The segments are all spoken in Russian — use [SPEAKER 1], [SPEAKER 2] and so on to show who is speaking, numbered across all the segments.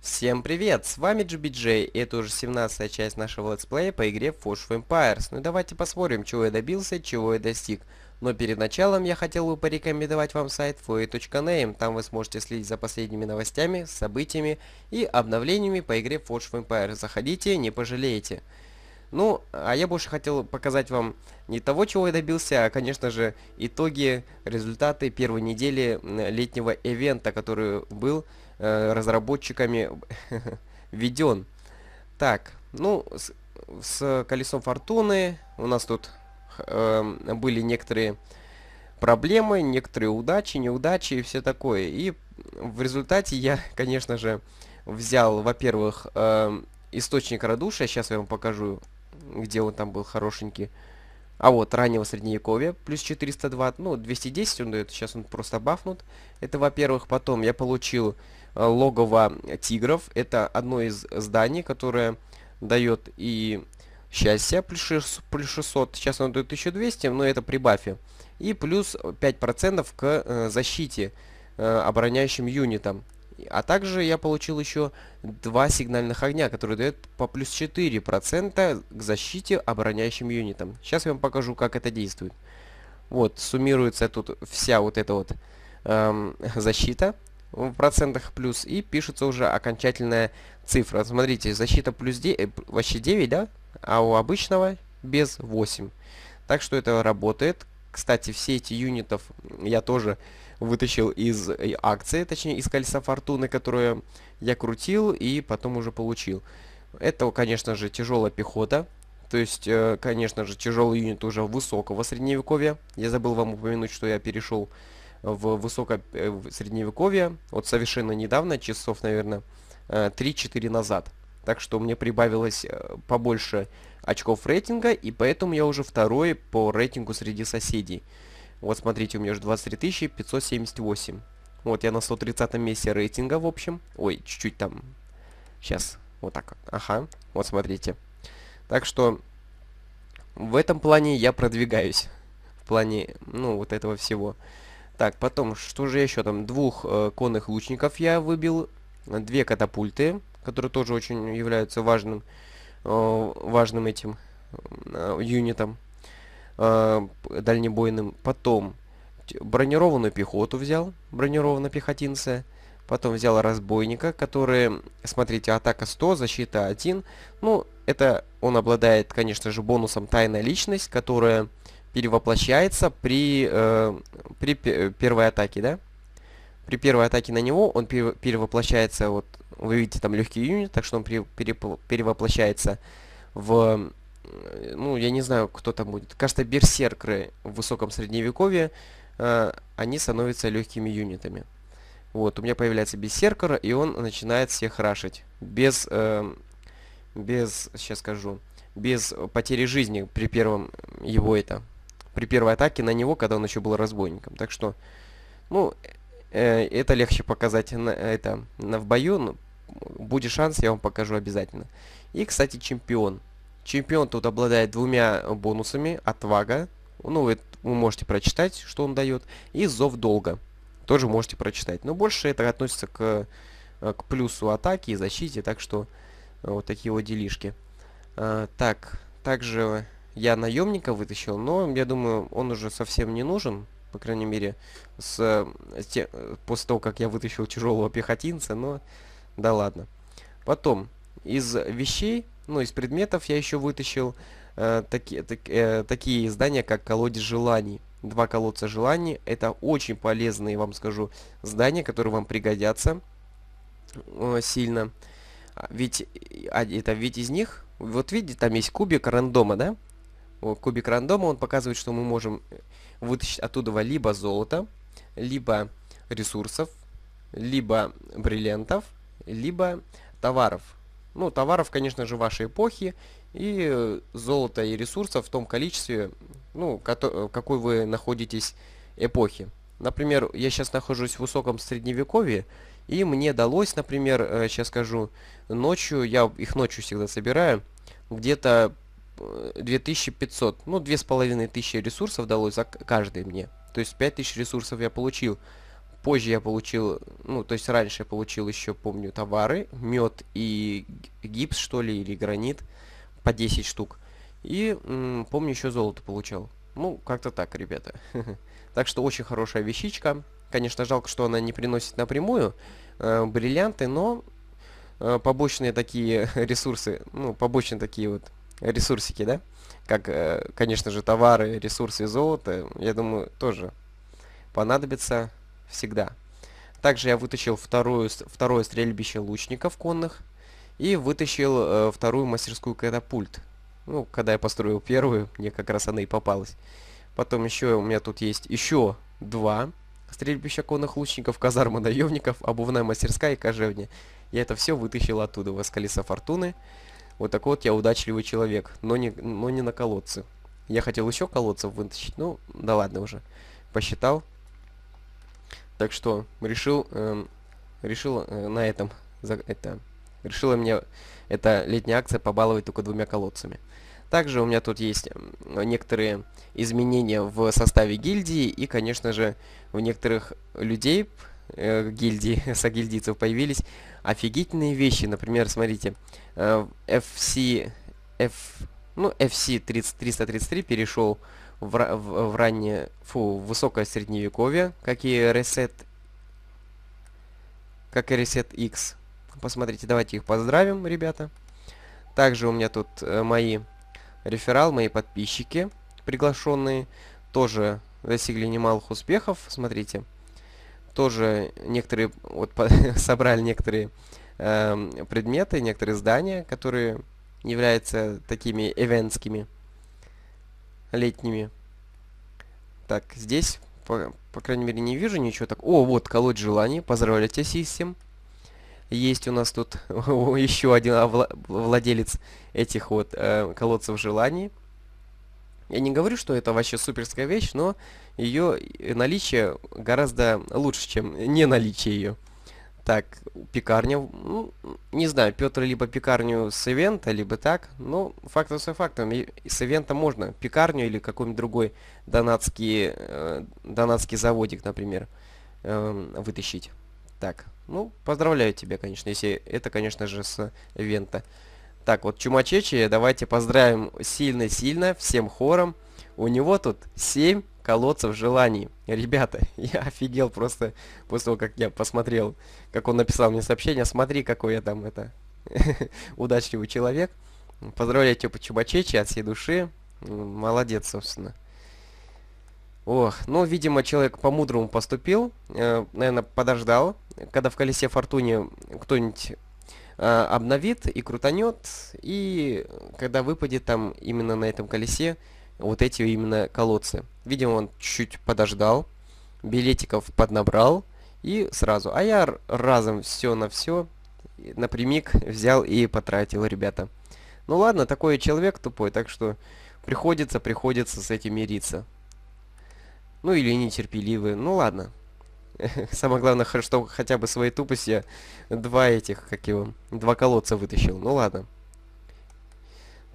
[SPEAKER 1] Всем привет, с вами GBJ, и это уже 17 часть нашего летсплея по игре Forge of Empires. Ну и давайте посмотрим, чего я добился, чего я достиг. Но перед началом я хотел бы порекомендовать вам сайт foe.name, там вы сможете следить за последними новостями, событиями и обновлениями по игре Forge of Empires. Заходите, не пожалеете. Ну, а я больше хотел показать вам не того, чего я добился, а, конечно же, итоги, результаты первой недели летнего ивента, который был э, разработчиками введен. Так, ну, с, с колесом фортуны у нас тут э, были некоторые проблемы, некоторые удачи, неудачи и все такое. И в результате я, конечно же, взял, во-первых, э, источник радушия. Сейчас я вам покажу, где он там был хорошенький. А вот, раннего средневековья, плюс 402, ну, 210 он дает, сейчас он просто бафнут. Это, во-первых, потом я получил Э, логово тигров. Это одно из зданий, которое дает и счастье, плюс 600. Сейчас оно дает 1200, но это при бафе. И плюс 5% к э, защите э, обороняющим юнитам. А также я получил еще два сигнальных огня, которые дают по плюс 4% к защите обороняющим юнитам. Сейчас я вам покажу, как это действует. Вот, суммируется тут вся вот эта вот эм, защита в процентах плюс, и пишется уже окончательная цифра. Смотрите, защита плюс 9, э, вообще 9, да? А у обычного без 8. Так что это работает. Кстати, все эти юнитов я тоже вытащил из э, акции, точнее из кольца фортуны, которое я крутил и потом уже получил. Это, конечно же, тяжелая пехота. То есть, э, конечно же, тяжелый юнит уже высокого средневековья. Я забыл вам упомянуть, что я перешел в высокое э, в средневековье, вот совершенно недавно, часов, наверное, 3-4 э, назад. Так что мне прибавилось э, побольше очков рейтинга, и поэтому я уже второй по рейтингу среди соседей. Вот смотрите, у меня уже 23 578. Вот, я на 130 месте рейтинга, в общем. Ой, чуть-чуть там. Сейчас, вот так. Ага, вот смотрите. Так что в этом плане я продвигаюсь. В плане, ну, вот этого всего. Так, потом, что же еще там? Двух э, конных лучников я выбил. Две катапульты, которые тоже очень являются важным, э, важным этим э, юнитом э, дальнебойным. Потом бронированную пехоту взял, бронированная пехотинца. Потом взял разбойника, который, смотрите, атака 100, защита 1. Ну, это он обладает, конечно же, бонусом тайная личность, которая перевоплощается при, э, при первой атаке, да? При первой атаке на него он перевоплощается, вот вы видите там легкий юнит, так что он пере, перевоплощается в, э, ну я не знаю, кто там будет, кажется берсеркры в высоком средневековье, э, они становятся легкими юнитами. Вот, у меня появляется берсеркер, и он начинает всех рашить. Без, э, без, сейчас скажу, без потери жизни при первом его этом при первой атаке на него, когда он еще был разбойником. Так что, ну, э, это легче показать на, это, на, в бою. Но будет шанс, я вам покажу обязательно. И, кстати, чемпион. Чемпион тут обладает двумя бонусами. Отвага. Ну, это вы можете прочитать, что он дает. И зов долга. Тоже можете прочитать. Но больше это относится к, э, к плюсу атаки и защите. Так что э, вот такие вот делишки. А, так, также я наемника вытащил, но я думаю, он уже совсем не нужен, по крайней мере, с, с э, те, э, после того, как я вытащил тяжелого пехотинца, но да ладно. Потом, из вещей, ну, из предметов я еще вытащил э, таки, так, э, такие здания, как колодец желаний. Два колодца желаний. Это очень полезные, вам скажу, здания, которые вам пригодятся э, сильно. А ведь, э, а, это ведь из них, вот видите, там есть кубик рандома, да? кубик рандома, он показывает, что мы можем э, вытащить оттуда либо золото, либо ресурсов, либо бриллиантов, либо товаров. Ну, товаров, конечно же, вашей эпохи, и э, золота и ресурсов в том количестве, ну, э, какой вы находитесь эпохи. Например, я сейчас нахожусь в высоком средневековье, и мне далось, например, сейчас скажу, ночью, я их ночью всегда собираю, где-то 2500, э, ну 2500 ресурсов далось за каждый мне. То есть 5000 ресурсов я получил. Позже я получил, ну то есть раньше я получил еще, помню, товары, мед и гипс, что ли, или гранит по 10 штук. И помню, еще золото получал. Ну, как-то так, ребята. так что очень хорошая вещичка. Конечно, жалко, что она не приносит напрямую э, бриллианты, но э, побочные такие ресурсы, ну, побочные такие вот ресурсики, да? Как, э, конечно же, товары, ресурсы золото, я думаю, тоже понадобится всегда. Также я вытащил вторую, второе стрельбище лучников конных и вытащил э, вторую мастерскую катапульт. Ну, когда я построил первую, мне как раз она и попалась. Потом еще у меня тут есть еще два стрельбища конных лучников, казарма наемников, обувная мастерская и кожевня. Я это все вытащил оттуда, у вас колеса фортуны. Вот такой вот я удачливый человек, но не, но не на колодцы. Я хотел еще колодцев вытащить, ну, да ладно уже. Посчитал. Так что решил, э, решил э, на этом, за, это, решила мне эта летняя акция побаловать только двумя колодцами. Также у меня тут есть э, некоторые изменения в составе гильдии и, конечно же, в некоторых людей, э, гильдии, сагильдийцев появились офигительные вещи. Например, смотрите, э, FC, F, ну, FC 30, 333 перешел в, в, в раннее, фу, в высокое средневековье, как и Reset, как и Reset X. Посмотрите, давайте их поздравим, ребята. Также у меня тут э, мои реферал, мои подписчики приглашенные, тоже достигли немалых успехов. Смотрите, тоже некоторые, вот собрали некоторые э, предметы, некоторые здания, которые являются такими эвентскими, летними. Так, здесь, по, по крайней мере, не вижу ничего так. О, вот, колодь желаний, тебя систем. Есть у нас тут еще один владелец этих вот э, колодцев желаний. Я не говорю, что это вообще суперская вещь, но ее э, наличие гораздо лучше, чем не наличие ее. Так, пекарня, ну, не знаю, Петр либо пекарню с ивента, либо так, но факт со фактом, и с ивента можно пекарню или какой-нибудь другой донатский, э, донатский заводик, например, э, вытащить. Так, ну, поздравляю тебя, конечно, если это, конечно же, с ивента. Так, вот Чумачечи, давайте поздравим сильно-сильно, всем хором. У него тут 7 колодцев желаний. Ребята, я офигел просто после того, как я посмотрел, как он написал мне сообщение. Смотри, какой я там это удачливый человек. Поздравляю тебя, Чумачечи от всей души. Молодец, собственно. Ох, ну, видимо, человек по-мудрому поступил. Э, наверное, подождал, когда в колесе Фортуне кто-нибудь Э, обновит и крутанет, и когда выпадет там именно на этом колесе вот эти именно колодцы. Видимо, он чуть подождал, билетиков поднабрал, и сразу. А я разом все на все напрямик взял и потратил, ребята. Ну ладно, такой человек тупой, так что приходится, приходится с этим мириться. Ну или нетерпеливые, ну ладно. Самое главное, что хотя бы своей тупости два этих, как его, два колодца вытащил. Ну ладно.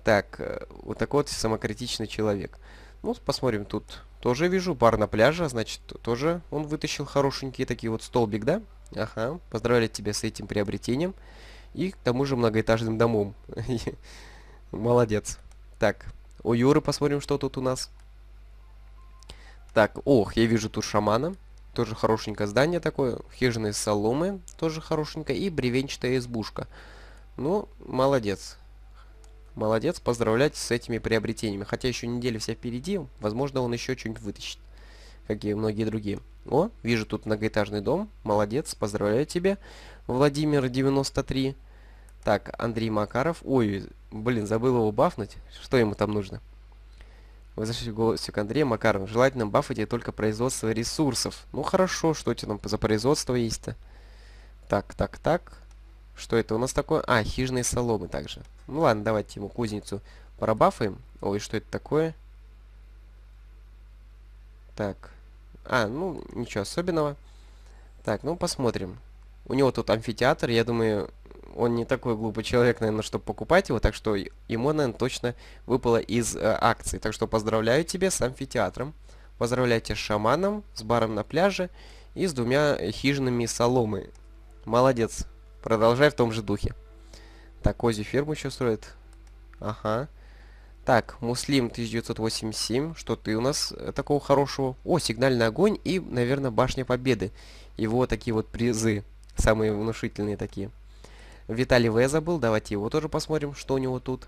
[SPEAKER 1] Так, э, вот такой вот самокритичный человек. Ну, посмотрим, тут тоже вижу, бар на пляже, а значит, тоже он вытащил хорошенькие такие вот столбик, да? Ага, поздравляю тебя с этим приобретением. И к тому же многоэтажным домом. Молодец. Так, у Юры посмотрим, что тут у нас. Так, ох, я вижу тут шамана тоже хорошенькое здание такое, хижина из соломы, тоже хорошенькая, и бревенчатая избушка. Ну, молодец. Молодец, поздравлять с этими приобретениями. Хотя еще неделя вся впереди, возможно, он еще что-нибудь вытащит, как и многие другие. О, вижу тут многоэтажный дом. Молодец, поздравляю тебя, Владимир 93. Так, Андрей Макаров. Ой, блин, забыл его бафнуть. Что ему там нужно? Возвращаюсь к голосу к Андрею Макарову. Желательно бафать только производство ресурсов. Ну хорошо, что у тебя там за производство есть-то? Так, так, так. Что это у нас такое? А, хижные соломы также. Ну ладно, давайте ему кузницу пробафаем. Ой, что это такое? Так. А, ну, ничего особенного. Так, ну посмотрим. У него тут амфитеатр, я думаю, он не такой глупый человек, наверное, чтобы покупать его, так что ему, наверное, точно выпало из э, акций. Так что поздравляю тебя с амфитеатром, поздравляю тебя с шаманом, с баром на пляже и с двумя хижинами соломы. Молодец, продолжай в том же духе. Так, Ози ферму еще строит. Ага. Так, Муслим 1987, что ты у нас э, такого хорошего? О, сигнальный огонь и, наверное, башня победы. Его такие вот призы, самые внушительные такие. Виталий Веза забыл, давайте его тоже посмотрим, что у него тут.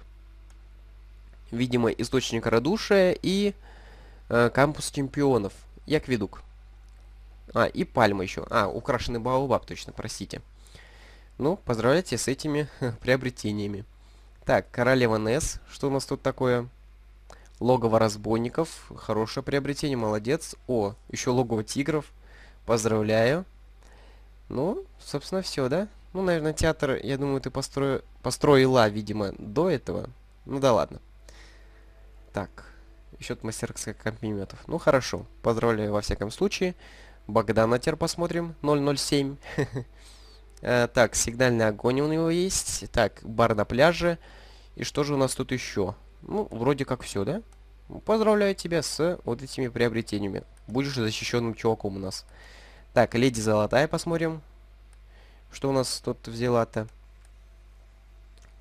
[SPEAKER 1] Видимо, источник радушия и э, кампус чемпионов. Яквидук. А, и пальма еще. А, украшенный баобаб, точно, простите. Ну, поздравляйте с этими приобретениями. Так, королева Нес, Что у нас тут такое? Логово разбойников. Хорошее приобретение, молодец. О, еще логово тигров. Поздравляю. Ну, собственно, все, да? Ну, наверное, театр, я думаю, ты постро... построила, видимо, до этого. Ну да ладно. Так, счет мастерской комплиментов. Ну хорошо, поздравляю во всяком случае. Богдана теперь посмотрим, 007. Э, так, сигнальный огонь у него есть. Так, бар на пляже. И что же у нас тут еще? Ну, вроде как все, да? Поздравляю тебя с вот этими приобретениями. Будешь защищенным чуваком у нас. Так, леди золотая посмотрим. Что у нас тут взяла-то?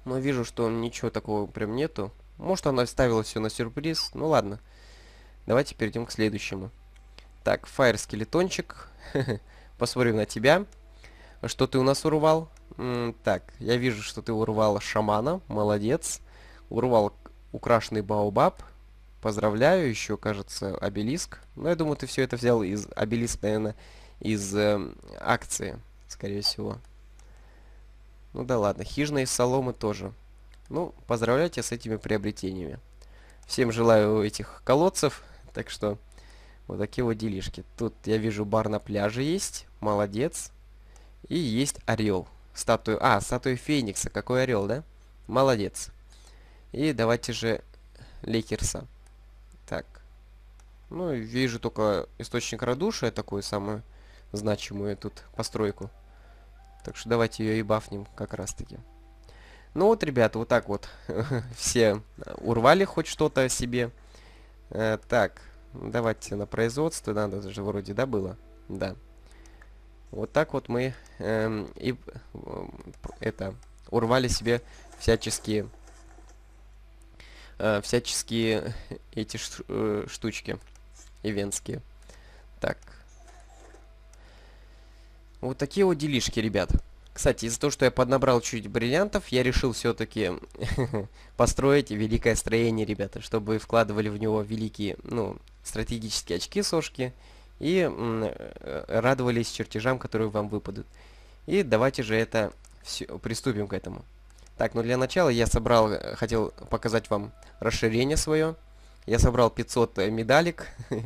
[SPEAKER 1] Но ну, вижу, что ничего такого прям нету. Может, она ставила все на сюрприз. Ну ладно. Давайте перейдем к следующему. Так, фаер скелетончик. Посмотрим на тебя. Что ты у нас урвал? М так, я вижу, что ты урвал шамана. Молодец. Урвал украшенный баобаб. Поздравляю, еще, кажется, обелиск. Но ну, я думаю, ты все это взял из обелиск, наверное, из э, акции скорее всего. Ну да ладно, хижина из соломы тоже. Ну, поздравляйте с этими приобретениями. Всем желаю этих колодцев, так что вот такие вот делишки. Тут я вижу бар на пляже есть, молодец. И есть орел. Статую, а, статую Феникса, какой орел, да? Молодец. И давайте же Лейкерса. Так. Ну, вижу только источник радушия, такой самый значимую тут постройку. Так что давайте ее и бафнем как раз таки. Ну вот, ребята, вот так вот все э, урвали хоть что-то себе. Э, так, давайте на производство, надо это же вроде, да, было? Да. Вот так вот мы эм, э, и это урвали себе всяческие э, всяческие эти э, штучки ивенские. Так, вот такие вот делишки, ребят. Кстати, из-за того, что я поднабрал чуть бриллиантов, я решил все-таки построить великое строение, ребята, чтобы вкладывали в него великие, ну, стратегические очки сошки и э, радовались чертежам, которые вам выпадут. И давайте же это все, приступим к этому. Так, ну для начала я собрал, э, хотел показать вам расширение свое. Я собрал 500 э, медалек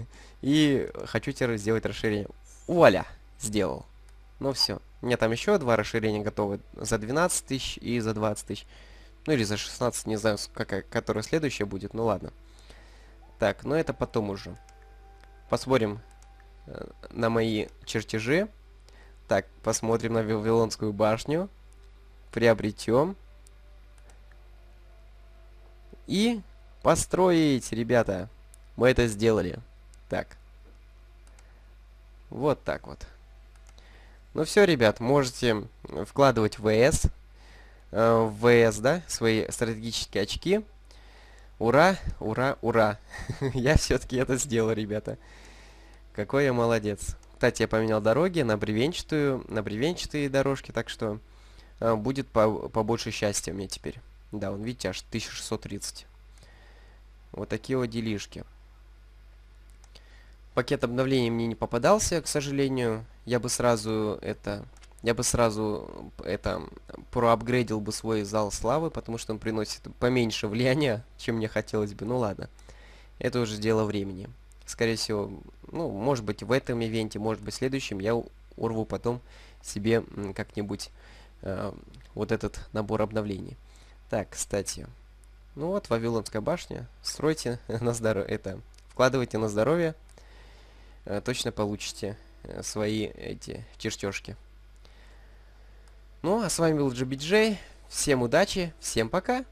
[SPEAKER 1] и хочу теперь сделать расширение. Вуаля! Сделал. Ну все. Мне там еще два расширения готовы за 12 тысяч и за 20 тысяч. Ну или за 16, не знаю, какая, которая следующая будет, ну ладно. Так, но ну, это потом уже. Посмотрим э, на мои чертежи. Так, посмотрим на Вавилонскую башню. Приобретем. И построить, ребята. Мы это сделали. Так. Вот так вот. Ну все, ребят, можете вкладывать ВС, э, ВС, да, свои стратегические очки. Ура, ура, ура. я все-таки это сделал, ребята. Какой я молодец. Кстати, я поменял дороги на бревенчатую, на бревенчатые дорожки, так что э, будет по побольше счастья мне теперь. Да, он, видите, аж 1630. Вот такие вот делишки пакет обновлений мне не попадался, к сожалению. Я бы сразу это... Я бы сразу это проапгрейдил бы свой зал славы, потому что он приносит поменьше влияния, чем мне хотелось бы. Ну ладно. Это уже дело времени. Скорее всего, ну, может быть, в этом ивенте, может быть, в следующем я урву потом себе как-нибудь э, вот этот набор обновлений. Так, кстати. Ну вот, Вавилонская башня. Стройте на здоровье. Это, вкладывайте на здоровье. Э, точно получите э, свои эти чертежки. Ну, а с вами был GBJ. Всем удачи, всем пока!